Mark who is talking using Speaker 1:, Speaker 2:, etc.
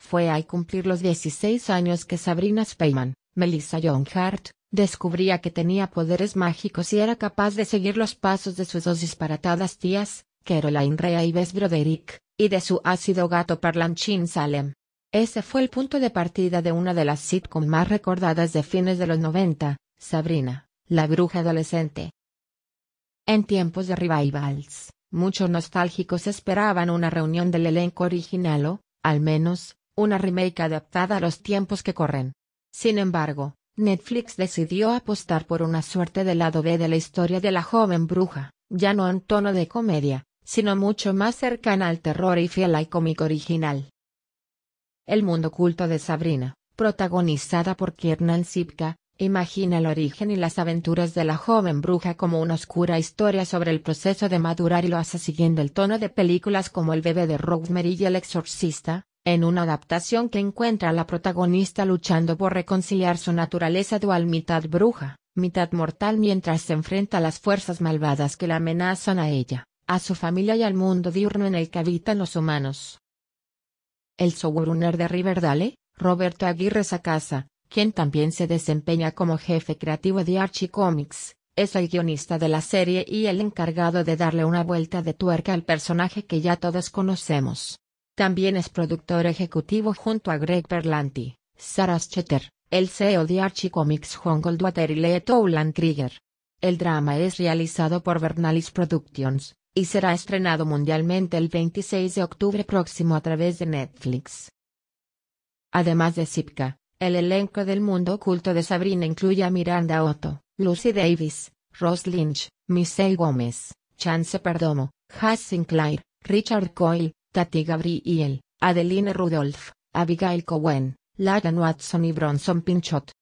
Speaker 1: Fue al cumplir los 16 años que Sabrina Speyman, Melissa John Hart, descubría que tenía poderes mágicos y era capaz de seguir los pasos de sus dos disparatadas tías, Caroline Rea y Bess Broderick, y de su ácido gato Parlanchín Salem. Ese fue el punto de partida de una de las sitcom más recordadas de fines de los 90, Sabrina, la bruja adolescente. En tiempos de revivals, muchos nostálgicos esperaban una reunión del elenco original o, al menos, una remake adaptada a los tiempos que corren. Sin embargo, Netflix decidió apostar por una suerte del lado B de la historia de la joven bruja, ya no en tono de comedia, sino mucho más cercana al terror y fiel al cómico original. El mundo oculto de Sabrina, protagonizada por Kiernan Zipka, imagina el origen y las aventuras de la joven bruja como una oscura historia sobre el proceso de madurar y lo hace siguiendo el tono de películas como El bebé de Rosemary y El exorcista, en una adaptación que encuentra a la protagonista luchando por reconciliar su naturaleza dual mitad bruja, mitad mortal mientras se enfrenta a las fuerzas malvadas que la amenazan a ella, a su familia y al mundo diurno en el que habitan los humanos. El showrunner de Riverdale, Roberto Aguirre Sacasa, quien también se desempeña como jefe creativo de Archie Comics, es el guionista de la serie y el encargado de darle una vuelta de tuerca al personaje que ya todos conocemos. También es productor ejecutivo junto a Greg Berlanti, Sarah Schetter, el CEO de Archie Comics John Goldwater y Lee Toland Krieger. El drama es realizado por Bernalis Productions, y será estrenado mundialmente el 26 de octubre próximo a través de Netflix. Además de Sipka, el elenco del mundo oculto de Sabrina incluye a Miranda Otto, Lucy Davis, Ross Lynch, Michelle Gómez, Chance Perdomo, Hass Sinclair, Richard Coyle, Katy Gabriel, Adeline Rudolph, Abigail Cowen, Lagan Watson y Bronson Pinchot.